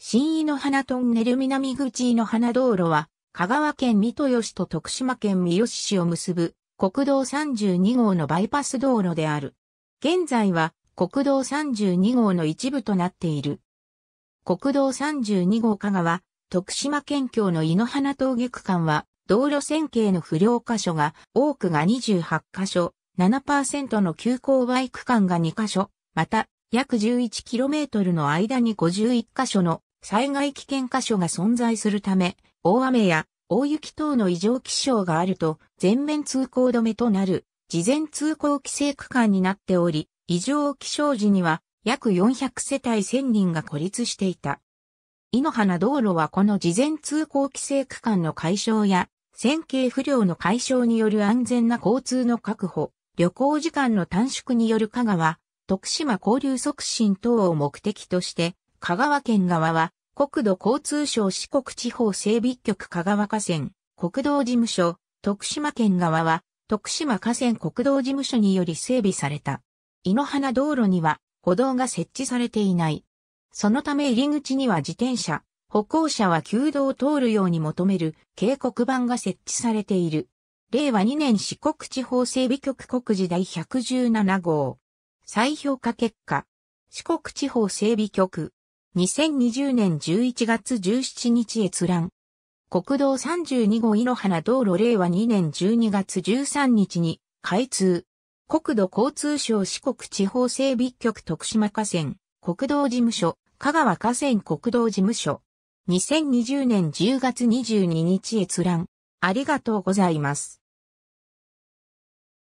新井の花トンネル南口井の花道路は、香川県三豊市と徳島県三好市を結ぶ国道32号のバイパス道路である。現在は国道32号の一部となっている。国道32号香川、徳島県境の井の花峠区間は、道路線形の不良箇所が、多くが28箇所、7%の急勾配区間が2箇所、また、約 11km の間に51箇所の災害危険箇所が存在するため、大雨や大雪等の異常気象があると全面通行止めとなる事前通行規制区間になっており、異常気象時には約400世帯1000人が孤立していた。井の花道路はこの事前通行規制区間の解消や、線形不良の解消による安全な交通の確保、旅行時間の短縮による香川、徳島交流促進等を目的として、香川県側は国土交通省四国地方整備局香川河川、国道事務所、徳島県側は、徳島河川国道事務所により整備された。井の花道路には歩道が設置されていない。そのため入り口には自転車、歩行者は旧道を通るように求める警告板が設置されている。令和2年四国地方整備局告示第117号。再評価結果。四国地方整備局、2020年11月17日閲覧。国道32号井の花道路令和2年12月13日に開通。国土交通省四国地方整備局徳島河川国道事務所香川河川国道事務所2020年10月22日閲覧。ありがとうございます。